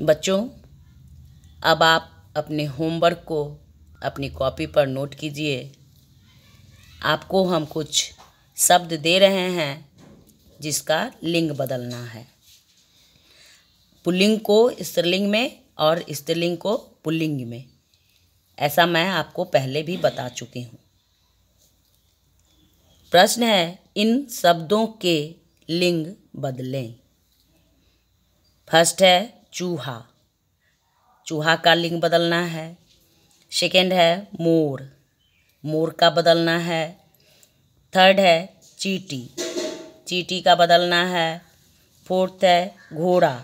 बच्चों अब आप अपने होमवर्क को अपनी कॉपी पर नोट कीजिए आपको हम कुछ शब्द दे रहे हैं जिसका लिंग बदलना है पुल्लिंग को स्त्रीलिंग में और स्त्रीलिंग को पुल्लिंग में ऐसा मैं आपको पहले भी बता चुकी हूँ प्रश्न है इन शब्दों के लिंग बदलें फर्स्ट है चूहा चूहा का लिंग बदलना है सेकेंड है मोर मोर का बदलना है थर्ड है चीटी चीटी का बदलना है फोर्थ है घोड़ा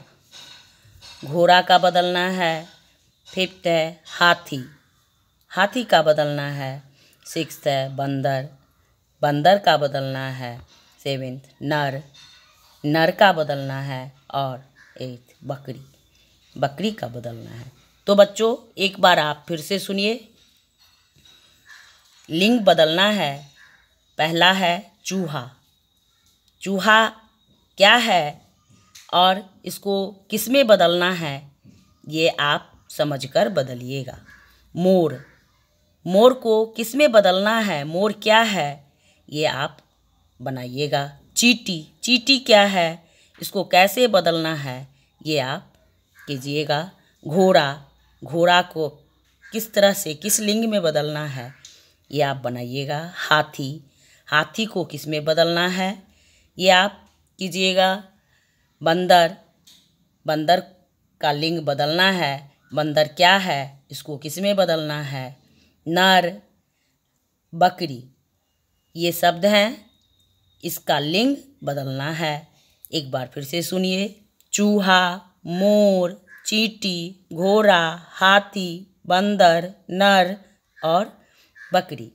घोड़ा का बदलना है फिफ्थ है हाथी हाथी का बदलना है सिक्स है बंदर बंदर का बदलना है सेवेंथ नर नर का बदलना है और एट बकरी बकरी का बदलना है तो बच्चों एक बार आप फिर से सुनिए लिंग बदलना है पहला है चूहा चूहा क्या है और इसको किस में बदलना है ये आप समझकर बदलिएगा मोर मोर को किस में बदलना है मोर क्या है ये आप बनाइएगा चीटी चीटी क्या है इसको कैसे बदलना है ये आप कीजिएगा घोड़ा घोड़ा को किस तरह से किस लिंग में बदलना है ये आप बनाइएगा हाथी हाथी को किस में बदलना है ये आप कीजिएगा बंदर बंदर का लिंग बदलना है बंदर क्या है इसको किस में बदलना है नर बकरी ये शब्द हैं इसका लिंग बदलना है एक बार फिर से सुनिए चूहा मोर चीटी घोड़ा हाथी बंदर नर और बकरी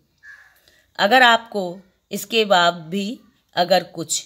अगर आपको इसके बाद भी अगर कुछ